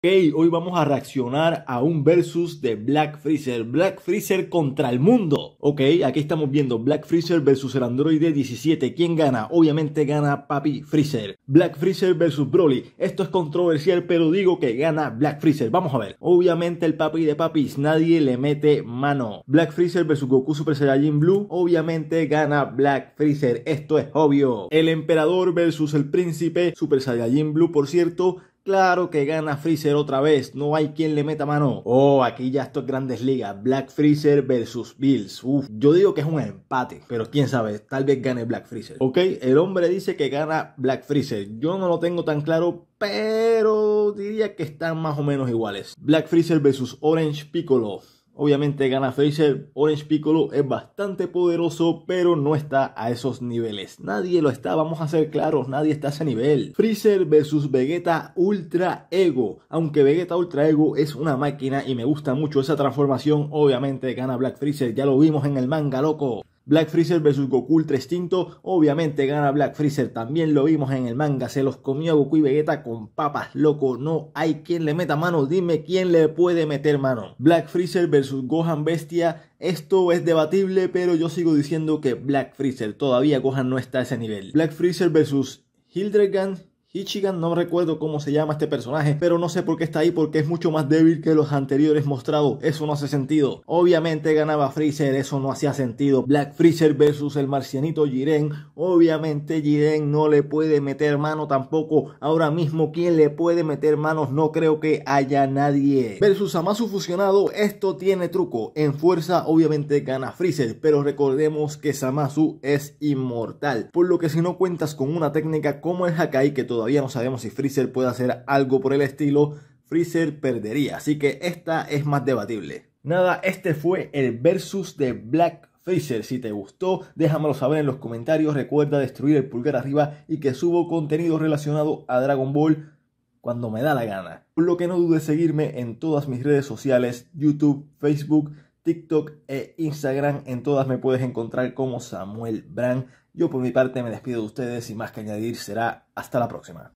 Ok, hoy vamos a reaccionar a un versus de Black Freezer. Black Freezer contra el mundo. Ok, aquí estamos viendo Black Freezer versus el androide 17. ¿Quién gana? Obviamente gana Papi Freezer. Black Freezer versus Broly. Esto es controversial, pero digo que gana Black Freezer. Vamos a ver. Obviamente el papi de papis, nadie le mete mano. Black Freezer versus Goku Super Saiyan Blue. Obviamente gana Black Freezer. Esto es obvio. El emperador versus el príncipe Super Saiyajin Blue, por cierto Claro que gana Freezer otra vez, no hay quien le meta mano. Oh, aquí ya esto es grandes ligas, Black Freezer versus Bills. Uf, yo digo que es un empate, pero quién sabe, tal vez gane Black Freezer. Ok, el hombre dice que gana Black Freezer, yo no lo tengo tan claro, pero diría que están más o menos iguales. Black Freezer versus Orange Piccolo. Obviamente gana Freezer, Orange Piccolo es bastante poderoso, pero no está a esos niveles. Nadie lo está, vamos a ser claros, nadie está a ese nivel. Freezer versus Vegeta Ultra Ego. Aunque Vegeta Ultra Ego es una máquina y me gusta mucho esa transformación, obviamente gana Black Freezer, ya lo vimos en el manga, loco. Black Freezer vs Goku Ultra Extinto, obviamente gana Black Freezer, también lo vimos en el manga, se los comió Goku y Vegeta con papas, loco, no hay quien le meta mano, dime quién le puede meter mano. Black Freezer vs Gohan Bestia, esto es debatible, pero yo sigo diciendo que Black Freezer, todavía Gohan no está a ese nivel. Black Freezer vs Hildregan. Ichigan, no recuerdo cómo se llama este personaje, pero no sé por qué está ahí porque es mucho más débil que los anteriores mostrados, eso no hace sentido. Obviamente ganaba Freezer, eso no hacía sentido. Black Freezer versus el marcianito Jiren, obviamente Jiren no le puede meter mano tampoco. Ahora mismo quién le puede meter manos no creo que haya nadie. Versus Amazu fusionado, esto tiene truco. En fuerza obviamente gana Freezer, pero recordemos que Samasu es inmortal, por lo que si no cuentas con una técnica como el Hakai que todo todavía no sabemos si Freezer puede hacer algo por el estilo, Freezer perdería. Así que esta es más debatible. Nada, este fue el versus de Black Freezer. Si te gustó, déjamelo saber en los comentarios. Recuerda destruir el pulgar arriba y que subo contenido relacionado a Dragon Ball cuando me da la gana. Por lo que no dudes seguirme en todas mis redes sociales, YouTube, Facebook, TikTok e Instagram. En todas me puedes encontrar como Samuel Brand. Yo por mi parte me despido de ustedes y más que añadir será hasta la próxima.